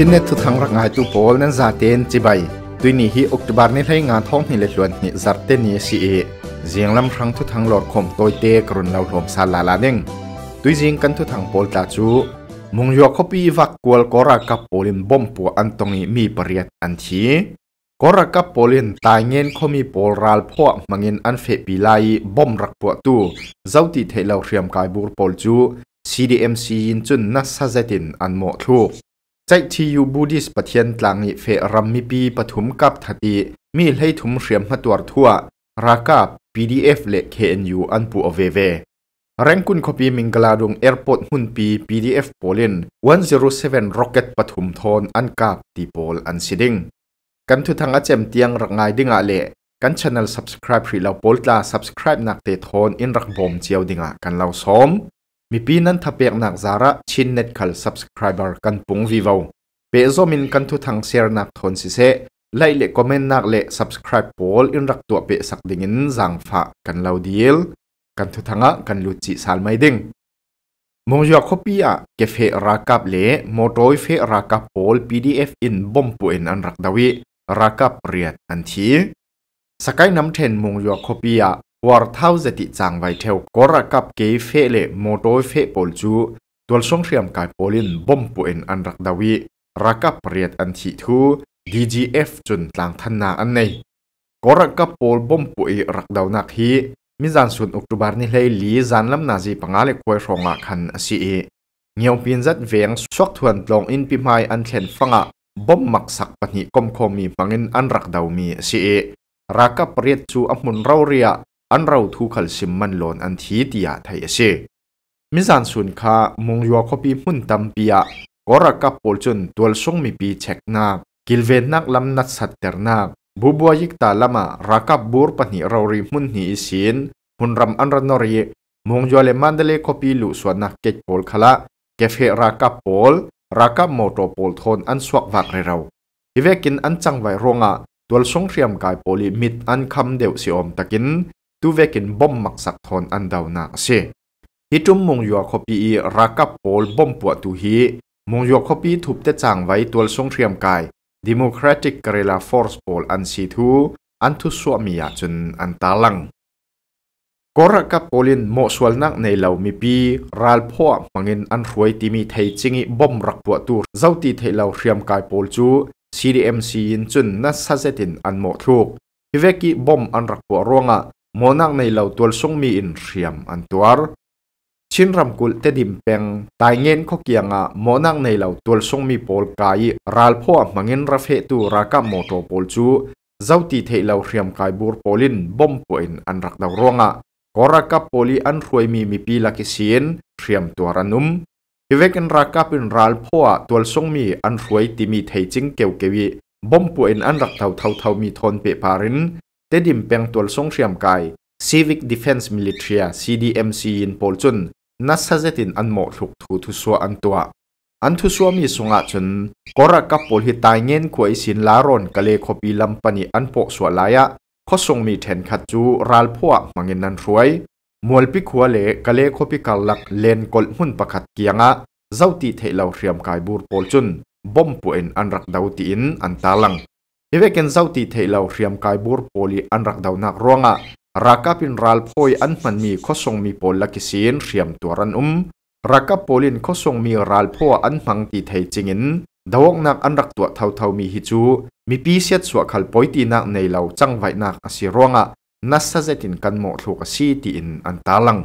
ิ้นเนทุทังรักงานตูโปลนั้นซาเตนจิใบตุยนี่ฮีอุกตบาร์ให้งานท้องนี่เลยชวนนี่จัดเตนี่ซีเอเสียงลำครั้งทุทังหลอดคมตัวเตกรุนเราหลมซาลาลาเน่งตุยจริงกันทุทังโปลตาจู มุงยกคบีวักกวลกอรักกับโปลินบอมปัวอันตรงนี้มีปริยัตอันทีกอรักกับโปลินตายเงินเขามีโปลรัลพวกมังเงินอันเฟปีไลบอมรักปัวตู้เจ้าตีเทเราเรียมกายบูร์โปลจู CDMC ยินจุนนัสซาเซตินอันโมทูใจทีอยูบูดิสปะเทียนตลางอิเฟรัมมิปีปฐุมกับทัติมีให้ถุมเสียมมาตัวทั่ว รากา PDF เละเคนยูอันปูอเวเวแรงคุณขบีมิงกลาดงแอร์พอร์ตหุ่นปี PDF โปลิน107 Rocket ปฐุมทอนอันกาบตีโปลอันสิดิงกันทุทางอาเจมเตียงรักงายดิงอาเละกันชนนั l subscribe รีเราโปลตา subscribe นักเตทอนอินรักบอมเจียวดิงอะกันเราซ้อมมีปีนั้นทับเปียกหนักจาระชินเน็ตคัล subscriber กันปุงวีวาวเปจซมินกันทุทางเซียร์นักทนสิเซไล่เละคอมเมนต์นักเละ subscribe โพลอินรักตัวเปสักดิ่งินจังฝะกันเลาดีลกันทุทางะกันลุจิสาลไม่ดิ่งมงยาคปียเกฟเฟรากับเล่โมอโตยเฟรากับโพล PDF อินบอมปุ่นอันรักดาวิรากับเรียนอันทีสกายน้ำเทนมงยาคปียวอร์เท้าจะติดจางไว้เทวกรักับเกยเฟเลโมโตเฟปอลจูตัวช่วงเทียมกายโปลินบอมปุ่นอันรักดาวีรักกับเรียดอันท่ทู DGF จนต่างทันนาอันในกรักับโปลบอมปุ่นรักดาวนักฮีมิจันสุนอุกตุบาร์นิเลยลีจันลำนาจีปังอาเลควยรองอาคันสีเอเงียวปีนจัดเวียงสวกทวนลงอินพิมายอันเทนฟังะบอมมักสักปนิกมคมีปังอินอันรักดาวมีสีเอรักกับเรียดจูอัมุนเราเรียอันเราทุกขลสิมมันลอนอันทีติยาไทยเสมิจันสุนคามงยัวคบีมุ่นตัมปียกอรักกับปอลจนตัวส่งมีปีเช็คนักกิลเวนักลำนัดสัตเตอร์นกบุบวยิกตาลมารักกับบูร์ปนิเราริมุนหีอิสินหุ่นรำอันรนอรีมงยัวเลมันเดเลคบีลุสวนักเกจปอลขละเกฟเฮรักกับปอลรักกับมอตปอลทอนอันสวกวักเราทีเวกินอันจังไวรงะตัวส่งเรียมกายปอลิมิดอันคำเดวสิอมตะกินตัวเวกินบอมมักสักทอนอันดาวนักเสฮิจุมมงยัวคบีอีรักกับโอลบอมปวดตัวฮีมงยัวคปีถูกเตจางไว้ตัวสรงเรียมกายดิโมแครติกเรลาฟอร์สโอลอันสีทู อันทุสวมียาจนอันตาลังกรักกับโอลินโมสวลนักในเหล่ามีปีรัลพ่อมังเงินอันรวยที่มีไทยจิงิบอมรักปวดตัวเจ้าตีไทยเหล่าเรียมกายโปลจู CDMC จุนนัสซาเซตินอันโมทุกฮิเวกิบอมอันรักปวดร่วงอ่ะมนักในเรล่าตัวสงมีอินเทียมอันตัวชินรำกุลเตดิมเปงตายเงินขกียงะมนักในเรล่าตัวสงมีโปลกายรัลพ่อมังเงินรัฟเหตุรักกับมอโตโปลจูเจ้าตีเทเ่ยวาเทียมกายบูร์โปลินบอมป่วยอันรักดาวรวงะกอรักกับโปลีอันรวยมีมีปีลักเสียนเทียมตัวรันุมฮิเวกันรักกับเป็นรัลพ่อตัวสงมีอันรวยที่มีเทจิงเกวเกวีบอมป่วยอันรักเท่าเท่าเท่ามีทอนเปปาริน te dim peng tol song shriam kai civic defense military cdmc in pol chun na sazetin an mo thluk thu thu so an tua an thu so mi sunga chun kora ka pol hi tai ngen khoi sin la ron kale khopi lam pani an po so laya kho song mi then khat chu ral phua mangin nan ruai mual pi khua le kale khopi kalak len kol hun pakhat kianga zauti thei lo hriam kai bur pol chun bom pu en an rak dauti in an talang เิเวกันเจ้าตีเทเลาเรียมกายบูร์โพลีอันรักดาวนักร้องอ่ะรักกับอินรัลพอยอันมันมีข้อสงมีโพลลักิสินเรียมตัวรันอุ้มรักกับโพลินข้อสงมีรัลพออันมังตีเทจิงินดาวนักอันรักตัวเท่าเท่ามีฮิจู มีปีเสียดสวกขัลปอยตีนักในเหล่าจังไวนักอสิร้องอ่ะนัสเซตินกันหมดถูกสีตีอินอันตาลัง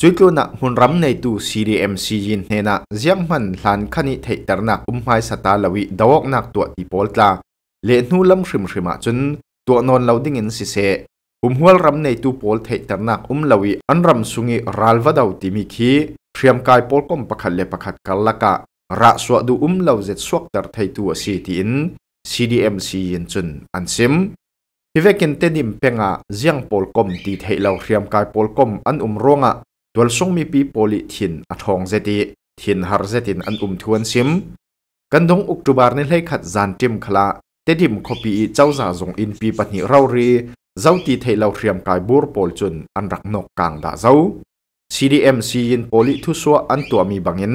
จุดลูนักหุ่นรำในตู้ CDMC ยินเฮนะเจียงมันหลานคันิเทตรนักอุ้มไม้สตาลวิดาวนักตัวตีโพลตาเลนูลำชิมชิมาจนตัวนอนเราดิ้งเงินสียอุ้มหัวรำในตูโพลเทตนักอุ้มลวีอันรำสุงีรัลวดาวติมิคีเตรียมกายโพลก้มประคัดเลประคัดกัลละกะระสวดูอุ้มเรวเจ็ดสวกตัดไทยตัวสีดิน CDMC ยินจนอันซิมฮิเวกินเตนิมเปงะเจียงโพลก้มตีเทเราเตรียมกายโพลก้มอันอุ้มร้องะตัวส่งมีปีโพลิทินอทองเจติทินฮาร์เจตินอันอุ้มทวนซิม กันดงอุกตุบาร์ในเลขัดจานจิมคลาเต็มขอปีเจ้าจ่าจงอินปีปัญหาเราเรียเจ้าตีเทเราเรียมกายบูร์ปอลจุนอันรักนกกลางดาเจ้า CDMC ยินโพลิทุสวอันตัวมีบังเิน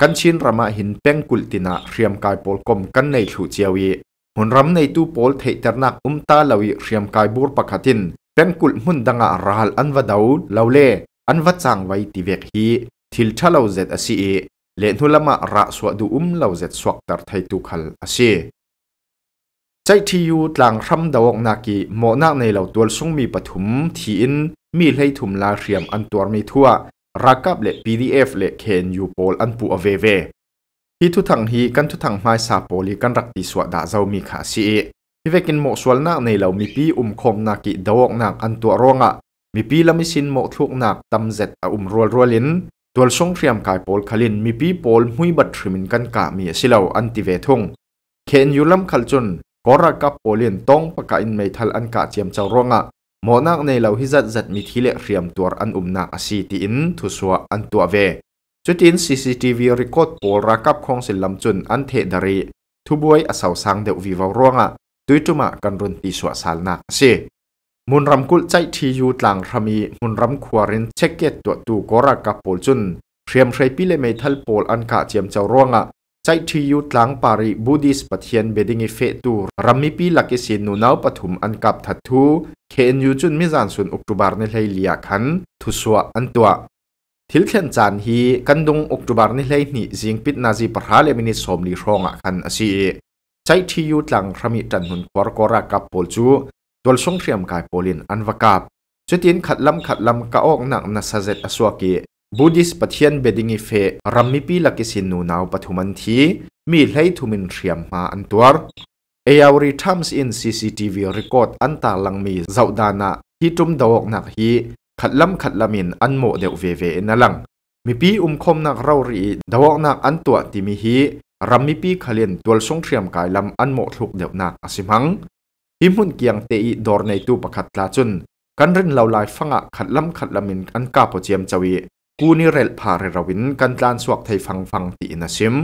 กันชินรามาหินเป่งกุลตินาเรียมกายปอลกมกันในถูเจียวีหุนรำในตู้ปอลเทตนักอุ้มตาเลวีเรียมกายบูร์ปะคตินเป่งกุลมุนดังอาราหัลอันวัดดาวลาวเลอันวัดจางไว้ตีเวกฮีทิลชาลาวเจ็ดอซีเอเลนุละมาระสวัดูอุ้มลาวเจ็สวัดตัดไทตุขัลอาซีใจทียูตลางคำดาวกนากีหมอนักในเหล่าตัวส่งมีปฐุมทีอินมีให้ถุมลาเรียมอันตัวมีทั่วรักกับเละ PDF เละเคนยูโปลอันปูอเวเวี่ทุทังฮีกันทุทังไม้สาโปลีกันรักติสวดาเจ้ามีขาสีที่เวกินหมอสวนนักในเหล่ามีปีอุ้มคมนากีดาวกนักอันตัวร้องอะมีปีละมิสินหมอทุกนักตำเจ็ดอุ้มรัวรัวลินตัวส่งเรียมกายโปลขลินมีปีโปลมุยบัตรมินกันกะมีสิเหล่าอันติเวทงเคนยูลำขลจุนกรักกับโอเลียนต้องประกาศในมทัลอันกาเจียมเจ้ารงะมอนักในเหล่าฮิจัดจัดมีทีเละเรียมตัวอันอุมนักสีตอินทุสวะอันตัวเวจุดอินซีซีทีวีรีคอร์ดโอรักกับของสิลลำจุนอันเทดารีทุบวยอสาวสังเดววิวรงะตุยจุมากันรุนตีสวะสาลนักสี มุนรำกุลใจทียูตลางรามีมุนรำควารินเช็คเกตตัวตูกรักกับโอลจุนเรียมใร้พิเลเมทัลโปลอันกาเจียมเจ้ารงะใช้ที่อยู่หลังปารีบูดิสปะเทียนเบดิงิเฟตูรัมมิปีลักเกสินนูนาวปฐุมอันกับทัตทูเคนยูจุนมิจันสุนอุกตุบาร์เนลัยลียคันทุสวอันตัวทิลเคนจานฮีกันดงอุกตุบาร์เนลียนี่ซิงปิดนาจีปราเลมินิสโอมลีรองอันอสีใช้ที่อยู่หลังรัมมิจันหุนควอร์กรากับโพลจูตัวส่งเทียมกายโพลินอันวกับจุดยินขัดลำขัดลำกะอกหนักนาซาเซตอสวากีบูดิสป s t ปะเทียนเบดิงิเฟรัมมิปีลักสินนูนาวปฐุมันทีมีไหลทุมินเทียมมาอันตัวเอเยวรีทัมส์อินซีซีทีวีรีคอร์ดอันตาลังมีเจ้าดานะที่จุมดอกนักฮีขัดลำขัดลำมินอันโมเดวเวเวนั่นลังมีปีอุ้มคมนักเรารีดอกนักอันตัวต่มีฮีรัมมิปีขลินตัวส่งเทียมกายลำอันโมทุกเดวนักอสิมังหิมุนเกียงเตีดอร์ในตู้ประคัดลาจุนกันรินเลาลายฟังะขัดลำขัดลำมินอันกาปเจียมจวีกูนี่เรลพาเรรวินกันจานสวกไทยฟังฟังตีนะซิม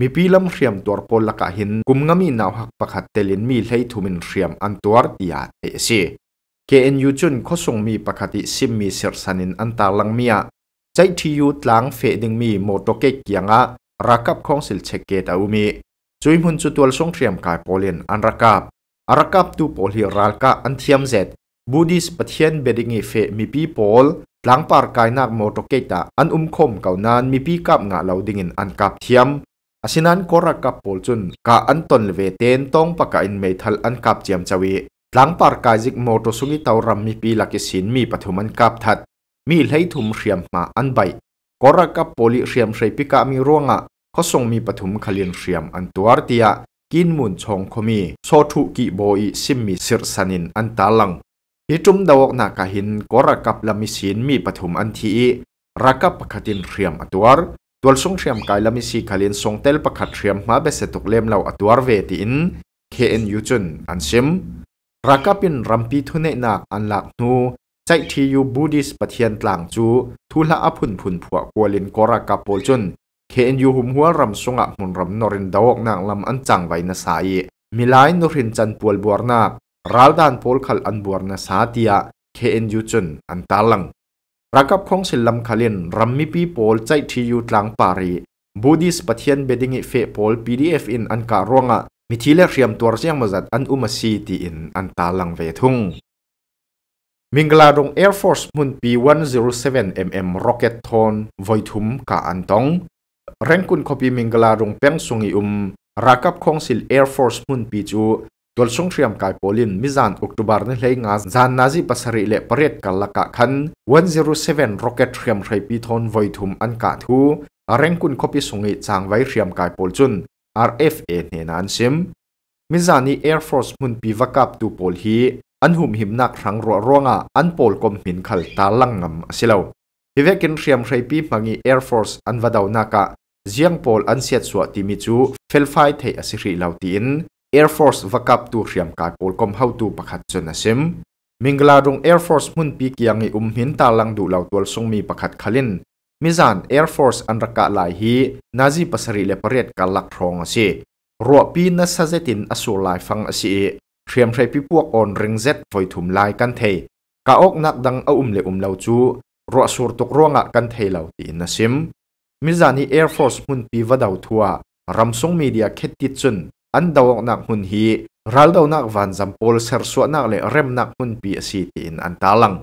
มีพีลำเรียมตัวพลกะหินกุมงมีนาวหักประคัดเตลินมีไหลทุมินเรียมอันตัวตียาเอซีเกเอ็นยูจุนขส่งมีประคติซิมมีเสรสันินอันตาลังเมียใจที่ยูตลางเฟดิงมีโมโตเกกยังอะรักับของสิลเชเกตาอุมีจุยมุนจุตัวส่งเรียมกายโปเลนอันรักับอรักับตูโปลีรัลกะอันเทียมเซตบูดิสปะเทียนเบดิงเฟมีปีโปลหลังปาร์กายนักมอตเกตาอันอุ้มคมเก่านั้นมีปีกับงาเหล่าดิ่งอันกับเทียมอาศินันกรักกับโพลจุนกาอันตนเวเตนต้องปะกาอนเมทัลอันกับเจียมจวีหลังปาร์กายจิกมอตสุงิตารำมมีปีลักสินมีปฐมันกับทัดมีไหลทุมเรียมมาอันใบกรักกับโปลิเรียมใช้ปิกามีร่วงอ่ะก็ส่งมีปฐมขลินเรียมอันตัว์ติยกินมุนชงคมีโซทุกิโบอิซิมมีสิรสันินอันตาลังฮิจุมดาวกนักหินก็รักับลมิสินมีปฐมอันทีรักับปะติเรียมอตัวตัวส่งเรียมกายลมิสีขลินสงเตลปะติเรียมมาเบสตุกเลมเลาอตัวเวตินเคอนยูจุนอันซิมรักับเป็นรัมปีทุเนนักอันหลักนูใจที่อยู่บูดิสปะเทียนตลางจูทุละอพุนพุนผัวกัวลินก็รักับโปจุนเคอนยูหุมหัวรำสงะมุนรำนรินดาวกนางลำอันจังไวนาสายมิลายนรินจันปวลบัวนารัลดานพอลขัลอันบัวนาสาติยาเคเอ็นยูจุนอันตาลังรักับของศิลปมขลินรัมมิปีพอลใจที่อยู่ทางปารีบูดิสปะเทียนเบดิงิเฟพอลพีดีเอฟอินอันการ่วงะมิทิเลเรียมตัวเสียงมาจัดอันอุมาซีตีอินอันตาลังเวทุงมิงลาดง Air Force มุนปี1 0 7 mm Rocket t o n ไวทุมกาอันตองเร่งคุณคบีมิงลาดงเปียงสุงอิอุมรักับของศิล Air Force มุนปีจูตัวสงเครยมกายโพลินมิจันออกตุบาร์นีเลงาจานนาซีปัสริเลปเรตกัลลักะัน107โรเกต t เรียมไรปีทอนไวทุมอันกาทูเร่งคุณคบิสุงิจางไวเรียมกายโปลจุน RFA เนนันซิมมิจานีอร์ฟอร์สมุนปีวกับตูโปลฮีอันหุมหิมนักรังรัวร่วงอันโปลกมหินขัลตาลังงำสิเลวฮิเวกินเรียมไรปีมังีอร์ฟอร์สอันวดาวนากะเจียงโปลอันเสียดสวติมิจูเฟลไฟเทอสิริเลาติน Air Force vakap tu riam ka kolkom hau tu pakhat chon asim Mingla rung Air Force mun pi kiangi um hin ta lang du lau tol song mi pakhat khalin Mizan Air Force an raka lai hi Nazi pasari le pariat ka lak rong asi Ruwa pi na sazetin asu lai fang asi Riam rai pi puak on ring zet voi thum lai kan thei Ka ok nak dang a um le um lau chu Ruwa sur tuk ruwa nga kan thei lau ti nasim Mizani Air Force mun pi vadaw thua Ramsung media khet ti chun อันดาวนักหุ่นฮีรัลดาวนักวันจำพอลเซอร์สวนักเล่เรมนักหุ่นปีสีตินอันตาลัง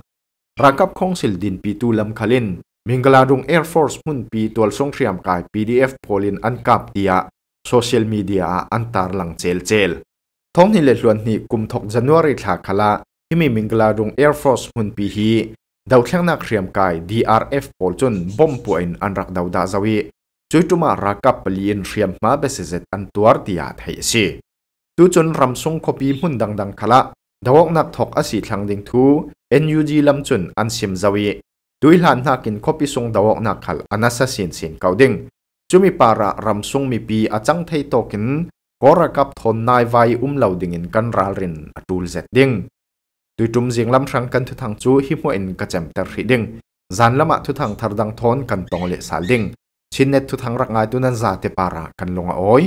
รักับคงสิลดินปีตูลำคลินมิงกลาดุงแอร์ฟอร์สหุ่นปีตัวสงเทียมกาย PDF โพลินอันกับเดียโซเชียลมีเดียอันตาลังเจลเจลท้องนี่เลืล้วนนี่กุมทกจันวริถาคละที่มีมิงกลาดุงแอร์ฟอร์สหุ่นปีฮีดาวเืียงนักเทียมกาย DRF โพลจนบอมป่วยอันรักดาวดาซาวีจุดตุมารักับปลีนเรียมมาเบสเซตอันตัวดีอาเทสีตูจนรำรงคบีมุ่นดังดังขละดาวกนักทกอสิทางดิงทูเอนยูจีลำจุนอันเสียมจวีดวยหลานนักินคบีสงดาวกนักขลอันนัสียนียนเกาดิงจุมีปาระรำรงมีปีอาจังไทยตกิน ก็ระกับทนนายไวอุ้มเหล่าดิงินกันราลินอดูลเซตดิงดุยจุมเสียงลำทังกันทุทังจูฮิมวเอ็นกระจมตอรีดิงจันละมาทุทังทารดังทอนกันตองเลสาดิงชินเนตทุทังรักงายตุนันซาเตปาระกันลงอ้อย